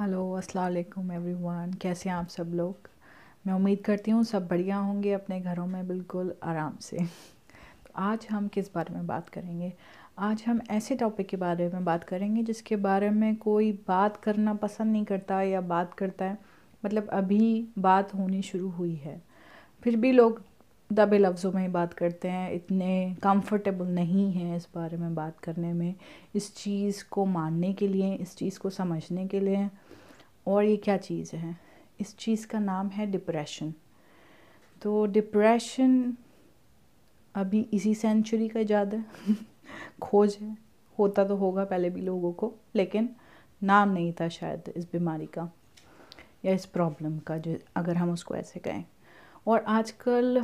Hello अस्सलाम वालेकुम everyone कैसे हैं आप सब लोग मैं उम्मीद करती हूँ सब बढ़िया होंगे अपने घरों में बिल्कुल आराम से तो आज हम किस बारे में बात करेंगे आज हम ऐसे टॉपिक के बारे में बात करेंगे जिसके बारे में कोई बात करना पसंद नहीं करता या बात करता है मतलब अभी बात होनी शुरू हुई है फिर भी लोग दबे लफ्ज़ों में ही बात करते हैं इतने कंफर्टेबल नहीं हैं इस बारे में बात करने में इस चीज़ को मानने के लिए इस चीज़ को समझने के लिए और ये क्या चीज़ है इस चीज़ का नाम है डिप्रेशन तो डिप्रेशन अभी इसी सेंचुरी का इजाद है खोज है होता तो होगा पहले भी लोगों को लेकिन नाम नहीं था शायद इस बीमारी का या इस प्रॉब्लम का जो अगर हम उसको ऐसे कहें और आजकल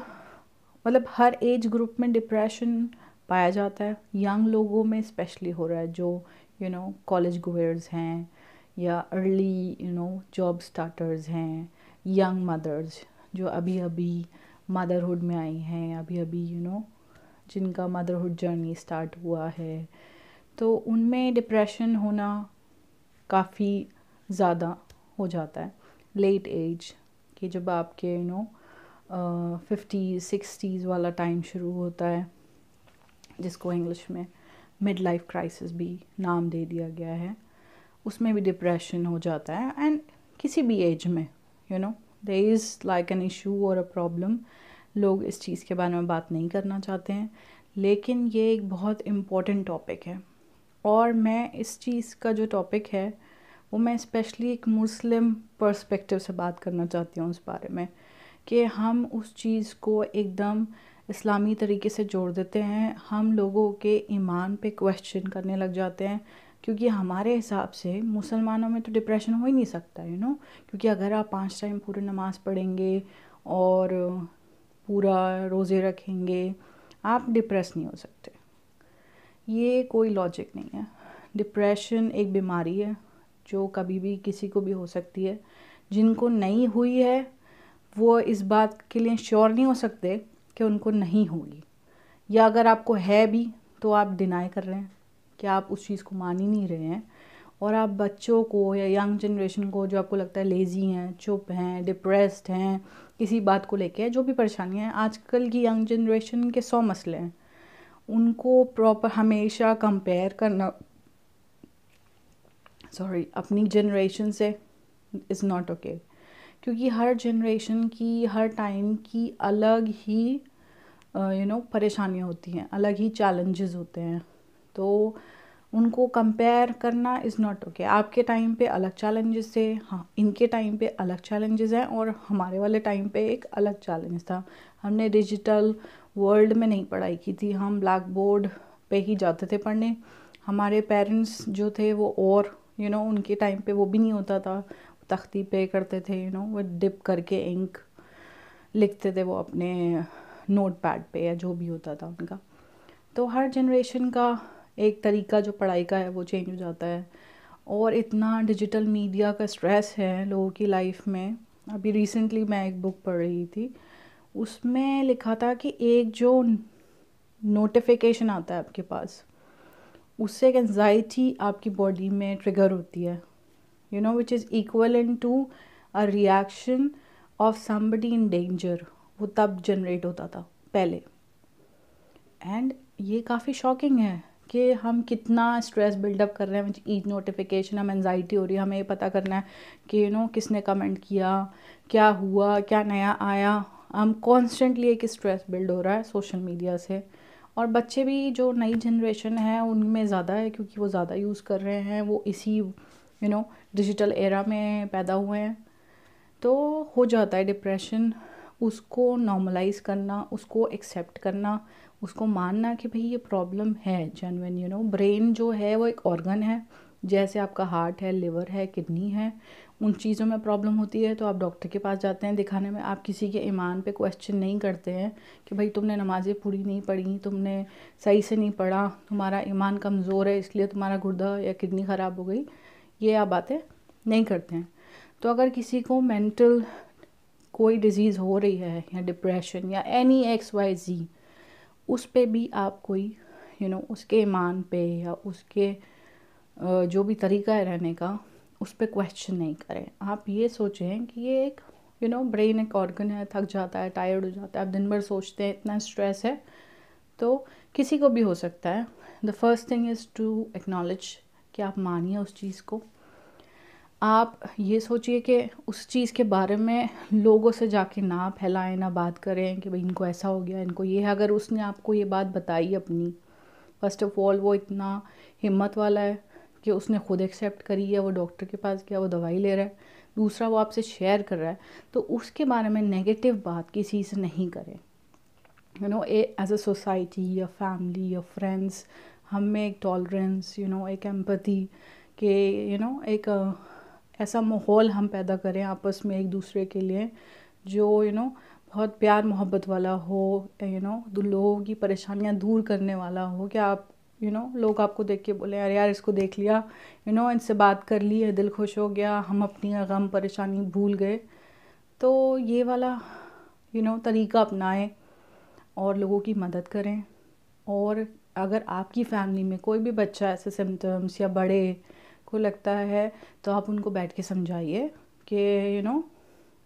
मतलब हर एज ग्रुप में डिप्रेशन पाया जाता है यंग लोगों में स्पेशली हो रहा है जो यू नो कॉलेज गोयर्स हैं या early you know job starters हैं यंग मदर्स जो अभी अभी मदरहुड में आई हैं अभी अभी यू you नो know, जिनका मदरहुड जर्नी स्टार्ट हुआ है तो उनमें डिप्रेशन होना काफ़ी ज़्यादा हो जाता है लेट एज कि जब आपके यू नो फिफ्टीज़ सिक्सटीज़ वाला टाइम शुरू होता है जिसको इंग्लिश में मिड लाइफ क्राइसिस भी नाम दे दिया गया है उसमें भी डिप्रेशन हो जाता है एंड किसी भी एज में you know they is like an issue और अ प्रॉब्लम लोग इस चीज़ के बारे में बात नहीं करना चाहते हैं लेकिन ये एक बहुत इम्पॉर्टेंट टॉपिक है और मैं इस चीज़ का जो टॉपिक है वो मैं स्पेशली एक मुस्लिम पर्सपेक्टिव से बात करना चाहती हूँ उस बारे में कि हम उस चीज़ को एकदम इस्लामी तरीके से जोड़ देते हैं हम लोगों के ईमान पे क्वेश्चन करने लग जाते हैं क्योंकि हमारे हिसाब से मुसलमानों में तो डिप्रेशन हो ही नहीं सकता यू you नो know? क्योंकि अगर आप पांच टाइम पूरी नमाज पढ़ेंगे और पूरा रोज़े रखेंगे आप डिप्रेस नहीं हो सकते ये कोई लॉजिक नहीं है डिप्रेशन एक बीमारी है जो कभी भी किसी को भी हो सकती है जिनको नहीं हुई है वो इस बात के लिए श्योर नहीं हो सकते कि उनको नहीं होगी या अगर आपको है भी तो आप डिनाई कर रहे हैं कि आप उस चीज़ को मान ही नहीं रहे हैं और आप बच्चों को या यंग जनरेशन को जो आपको लगता है लेज़ी हैं चुप हैं डिप्रेस्ड हैं किसी बात को लेके जो भी परेशानियाँ हैं आजकल की यंग जनरेशन के सौ मसले हैं उनको प्रॉपर हमेशा कंपेयर करना सॉरी अपनी जनरेशन से इज़ नॉट ओके क्योंकि हर जनरेशन की हर टाइम की अलग ही यू नो परेशानियाँ होती हैं अलग ही चैलेंजेस होते हैं तो उनको कंपेयर करना इज़ नॉट ओके आपके टाइम पे अलग चैलेंजेस थे हाँ इनके टाइम पे अलग चैलेंजेस हैं और हमारे वाले टाइम पे एक अलग चैलेंज था हमने डिजिटल वर्ल्ड में नहीं पढ़ाई की थी हम ब्लैक बोर्ड पे ही जाते थे पढ़ने हमारे पेरेंट्स जो थे वो और यू you नो know, उनके टाइम पे वो भी नहीं होता था तख्ती पे करते थे यू you नो know, वो डिप करके इंक लिखते थे वो अपने नोट पैड पे या जो भी होता था उनका तो हर जनरेशन का एक तरीका जो पढ़ाई का है वो चेंज हो जाता है और इतना डिजिटल मीडिया का स्ट्रेस है लोगों की लाइफ में अभी रिसेंटली मैं एक बुक पढ़ रही थी उसमें लिखा था कि एक जो नोटिफिकेशन आता है आपके पास उससे एक एनजाइटी आपकी बॉडी में ट्रिगर होती है you know which is equal in to a reaction of somebody in danger वो तब जनरेट होता था पहले एंड ये काफ़ी शॉकिंग है कि हम कितना स्ट्रेस बिल्डअप कर रहे हैं ईद नोटिफिकेशन हम एनजाइटी हो रही है हमें ये पता करना है कि यू नो किसने कमेंट किया क्या हुआ क्या नया आया हम कॉन्स्टेंटली एक स्ट्रेस बिल्ड हो रहा है सोशल मीडिया से और बच्चे भी जो नई जनरेशन है उनमें ज़्यादा है क्योंकि वो ज़्यादा यूज़ कर रहे हैं वो इसी यू नो डिजिटल एरा में पैदा हुए हैं तो हो जाता है डिप्रेशन उसको नॉर्मलाइज करना उसको एक्सेप्ट करना उसको मानना कि भाई ये प्रॉब्लम है जेनविन यू नो ब्रेन जो है वो एक ऑर्गन है जैसे आपका हार्ट है लिवर है किडनी है उन चीज़ों में प्रॉब्लम होती है तो आप डॉक्टर के पास जाते हैं दिखाने में आप किसी के ईमान पे क्वेश्चन नहीं करते हैं कि भाई तुमने नमाज़ें पूरी नहीं पढ़ी तुमने सही से नहीं पढ़ा तुम्हारा ईमान कमज़ोर है इसलिए तुम्हारा गुर्दा या किडनी ख़राब हो गई ये आप बातें नहीं करते हैं तो अगर किसी को मेंटल कोई डिज़ीज़ हो रही है या डिप्रेशन या एनी एक्स वाई जी उस पर भी आप कोई यू you नो know, उसके ईमान पे या उसके जो भी तरीका है रहने का उस पर क्वेश्चन नहीं करें आप ये सोचें कि ये एक यू नो ब्रेन एक ऑर्गन है थक जाता है टायर्ड हो जाता है आप दिन भर सोचते हैं इतना स्ट्रेस है तो किसी को भी हो सकता है the first thing is to acknowledge कि आप मानिए उस चीज़ को आप ये सोचिए कि उस चीज़ के बारे में लोगों से जाके ना फैलाएं ना बात करें कि भाई इनको ऐसा हो गया इनको ये है अगर उसने आपको ये बात बताई अपनी फर्स्ट ऑफ ऑल वो इतना हिम्मत वाला है कि उसने खुद एक्सेप्ट करी है वो डॉक्टर के पास गया वो दवाई ले रहा है दूसरा वो आपसे शेयर कर रहा है तो उसके बारे में नेगेटिव बात किसी से नहीं करें you know as a society या फैमिली या फ्रेंड्स हम में एक टॉलरेंस यू नो एक एम्पति के यू नो एक uh, ऐसा माहौल हम पैदा करें आपस में एक दूसरे के लिए जो यू नो बहुत प्यार मोहब्बत वाला हो यू नो लोगों की परेशानियां दूर करने वाला हो कि आप यू you नो know, लोग आपको देख के बोले अरे यार इसको देख लिया यू you नो know, इनसे बात कर ली है दिल खुश हो गया हम अपनी गम परेशानी भूल गए तो ये वाला यू you नो know, तरीका अपनाएं और लोगों की मदद करें और अगर आपकी फैमिली में कोई भी बच्चा ऐसे सिम्टम्स या बड़े आपको लगता है तो आप उनको बैठ के समझाइए कि you know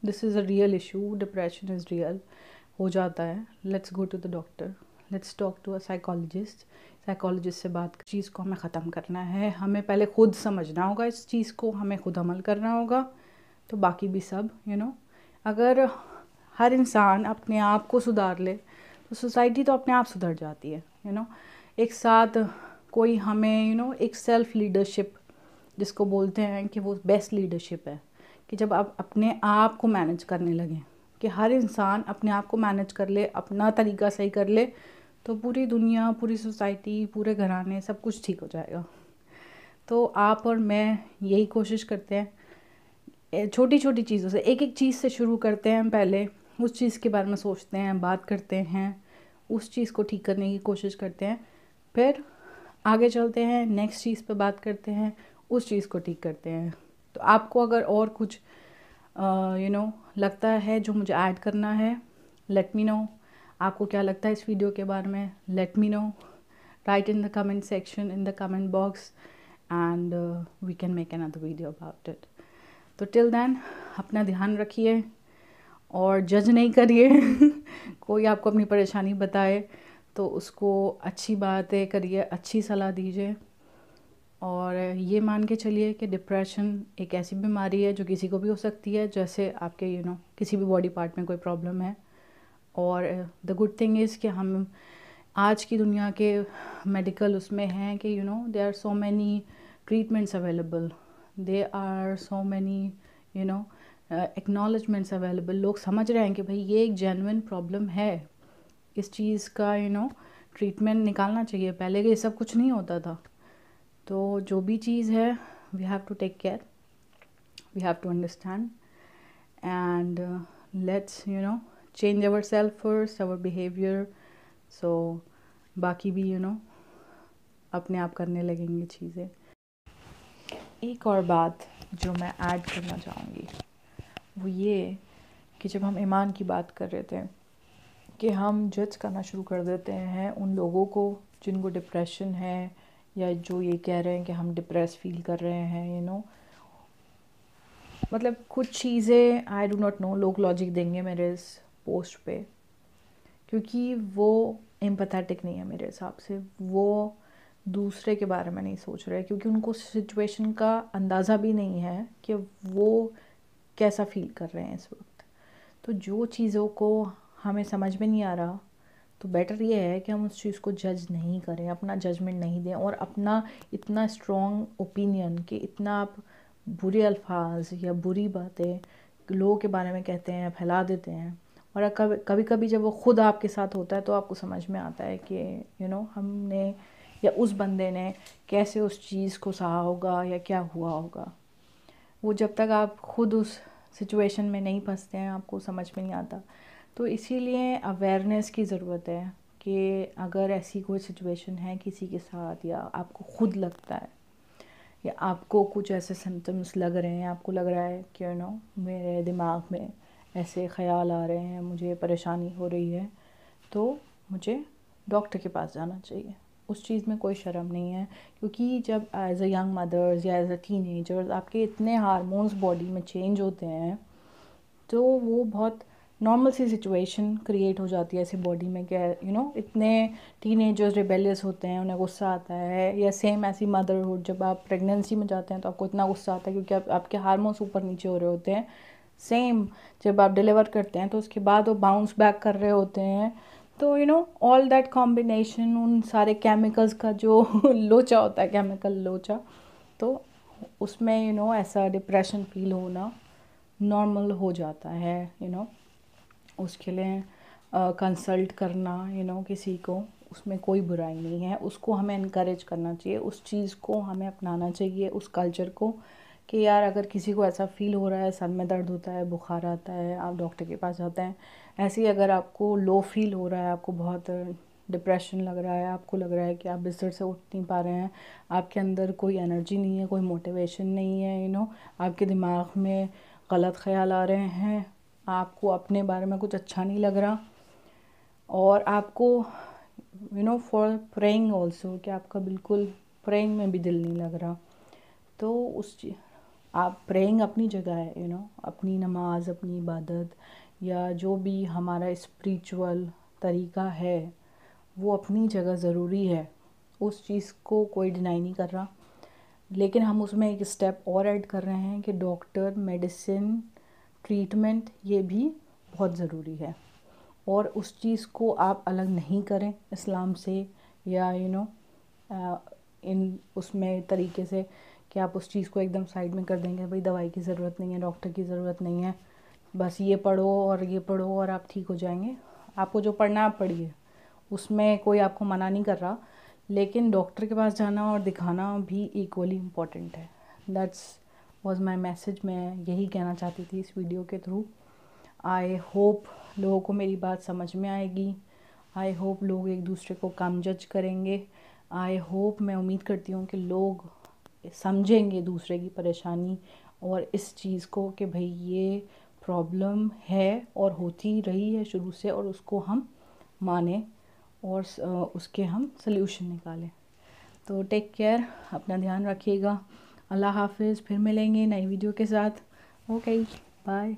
this is a real issue depression is real हो जाता है let's go to the doctor let's talk to a psychologist psychologist से बात चीज़ को हमें ख़त्म करना है हमें पहले खुद समझना होगा इस चीज़ को हमें खुद अमल करना होगा तो बाकी भी सब यू you नो know, अगर हर इंसान अपने आप को सुधार ले तो सोसाइटी तो अपने आप सुधर जाती है यू you नो know? एक साथ कोई हमें यू you नो know, एक सेल्फ लीडरशिप जिसको बोलते हैं कि वो बेस्ट लीडरशिप है कि जब आप अपने आप को मैनेज करने लगें कि हर इंसान अपने आप को मैनेज कर ले अपना तरीका सही कर ले तो पूरी दुनिया पूरी सोसाइटी पूरे घराने सब कुछ ठीक हो जाएगा तो आप और मैं यही कोशिश करते हैं छोटी छोटी चीज़ों से एक एक चीज़ से शुरू करते हैं हम पहले उस चीज़ के बारे में सोचते हैं बात करते हैं उस चीज़ को ठीक करने की कोशिश करते हैं फिर आगे चलते हैं नेक्स्ट चीज़ पर बात करते हैं उस चीज़ को ठीक करते हैं तो आपको अगर और कुछ यू नो लगता है जो मुझे ऐड करना है लेट मी नो आपको क्या लगता है इस वीडियो के बारे में let me know right in the comment section in the comment box and we can make another video about it तो टिल देन अपना ध्यान रखिए और जज नहीं करिए कोई आपको अपनी परेशानी बताए तो उसको अच्छी बातें करिए अच्छी सलाह दीजिए और ये मान के चलिए कि डिप्रेशन एक ऐसी बीमारी है जो किसी को भी हो सकती है जैसे आपके यू you नो know, किसी भी बॉडी पार्ट में कोई प्रॉब्लम है और द गुड थिंग इज़ कि हम आज की दुनिया के मेडिकल उसमें हैं कि you know they are so many treatments available they are so many you know acknowledgements available लोग समझ रहे हैं कि भाई ये एक जेनविन प्रॉब्लम है इस चीज़ का यू नो ट्रीटमेंट निकालना चाहिए पहले ये सब कुछ नहीं होता था तो जो भी चीज़ है we have to take care we have to understand and let's you know our self first our behaviour so बाकी भी यू you नो know, अपने आप करने लगेंगे चीज़ें एक और बात जो मैं ऐड करना चाहूँगी वो ये कि जब हम ईमान की बात कर रहे थे कि हम जज करना शुरू कर देते हैं उन लोगों को जिनको डिप्रेशन है या जो ये कह रहे हैं कि हम डिप्रेस फील कर रहे हैं यू you नो know? मतलब कुछ चीज़ें आई डो नॉट नो लोग लॉजिक देंगे मेरे इस पोस्ट पे क्योंकि वो एम्पथेटिक नहीं है मेरे हिसाब से वो दूसरे के बारे में नहीं सोच रहे क्योंकि उनको सिचुएशन का अंदाज़ा भी नहीं है कि वो कैसा फील कर रहे हैं इस वक्त तो जो चीज़ों को हमें समझ में नहीं आ रहा तो बेटर ये है कि हम उस चीज़ को जज नहीं करें अपना जजमेंट नहीं दें और अपना इतना स्ट्रॉन्ग ओपिनियन कि इतना आप बुरे अल्फाज या बुरी बातें लोगों के बारे में कहते हैं फैला देते हैं और कभी कभी कभी जब वो खुद आपके साथ होता है तो आपको समझ में आता है कि यू you नो know, हमने या उस बंदे ने कैसे उस चीज़ को सहा होगा या क्या हुआ होगा वो जब तक आप खुद उस सिचुएशन में नहीं फंसते हैं आपको समझ में नहीं आता तो इसीलिए अवेयरनेस की ज़रूरत है कि अगर ऐसी कोई सिचुएशन है किसी के साथ या आपको ख़ुद लगता है या आपको कुछ ऐसे सिम्टम्स लग रहे हैं आपको लग रहा है कि यू नो मेरे दिमाग में ऐसे ख्याल आ रहे हैं मुझे परेशानी हो रही है तो मुझे डॉक्टर के पास जाना चाहिए उस चीज़ में कोई शर्म नहीं है क्योंकि जब एज अ यंग मदर्स या एज अ टीन आपके इतने हारमोन्स बॉडी में चेंज होते हैं तो वो बहुत नॉर्मल सी सिचुएशन क्रिएट हो जाती है ऐसे बॉडी में क्या यू नो इतने टीन एजर्स रिबेलियस होते हैं उन्हें गुस्सा आता है या सेम ऐसी मदरहुड जब आप प्रेगनेंसी में जाते हैं तो आपको इतना गुस्सा आता है क्योंकि आप, आपके हारमोन्स ऊपर नीचे हो रहे होते हैं सेम जब आप डिलीवर करते हैं तो उसके बाद वो बाउंस बैक कर रहे होते हैं तो you know all that combination उन सारे केमिकल्स का जो लोचा होता है केमिकल लोचा तो उसमें यू you नो know, ऐसा डिप्रेशन फील होना नॉर्मल हो जाता है यू you नो know. उसके लिए कंसल्ट करना यू नो किसी को उसमें कोई बुराई नहीं है उसको हमें इनक्रेज करना चाहिए उस चीज़ को हमें अपनाना चाहिए उस कल्चर को कि यार अगर किसी को ऐसा फील हो रहा है सर में दर्द होता है बुखार आता है आप डॉक्टर के पास जाते हैं ऐसे ही अगर आपको लो फील हो रहा है आपको बहुत डिप्रेशन लग रहा है आपको लग रहा है कि आप बिस्तर से उठ नहीं पा रहे हैं आपके अंदर कोई एनर्जी नहीं है कोई मोटिवेशन नहीं है यू you नो know, आपके दिमाग में गलत ख्याल आ रहे हैं आपको अपने बारे में कुछ अच्छा नहीं लग रहा और आपको you know for praying also कि आपका बिल्कुल प्रेइंग में भी दिल नहीं लग रहा तो उस आप प्रेइंग अपनी जगह है यू you नो know, अपनी नमाज अपनी इबादत या जो भी हमारा स्पिरिचुअल तरीका है वो अपनी जगह ज़रूरी है उस चीज़ को कोई डिनाई नहीं कर रहा लेकिन हम उसमें एक स्टेप और ऐड कर रहे हैं कि डॉक्टर मेडिसिन ट्रीटमेंट ये भी बहुत ज़रूरी है और उस चीज़ को आप अलग नहीं करें इस्लाम से या यू you नो know, इन उसमें तरीके से कि आप उस चीज़ को एकदम साइड में कर देंगे भाई दवाई की ज़रूरत नहीं है डॉक्टर की ज़रूरत नहीं है बस ये पढ़ो और ये पढ़ो और आप ठीक हो जाएंगे आपको जो पढ़ना आप पढ़िए उसमें कोई आपको मना नहीं कर रहा लेकिन डॉक्टर के पास जाना और दिखाना भी इक्वली इम्पॉर्टेंट है दैट्स वॉज माई मैसेज मैं यही कहना चाहती थी इस वीडियो के थ्रू आई होप लोगों को मेरी बात समझ में आएगी आई होप लोग एक दूसरे को कम जज करेंगे आई होप मैं उम्मीद करती हूँ कि लोग समझेंगे दूसरे की परेशानी और इस चीज़ को कि भाई ये प्रॉब्लम है और होती रही है शुरू से और उसको हम माने और उसके हम सल्यूशन निकालें तो टेक केयर अपना ध्यान रखिएगा अल्लाह हाफिज़ फिर मिलेंगे नई वीडियो के साथ ओके बाय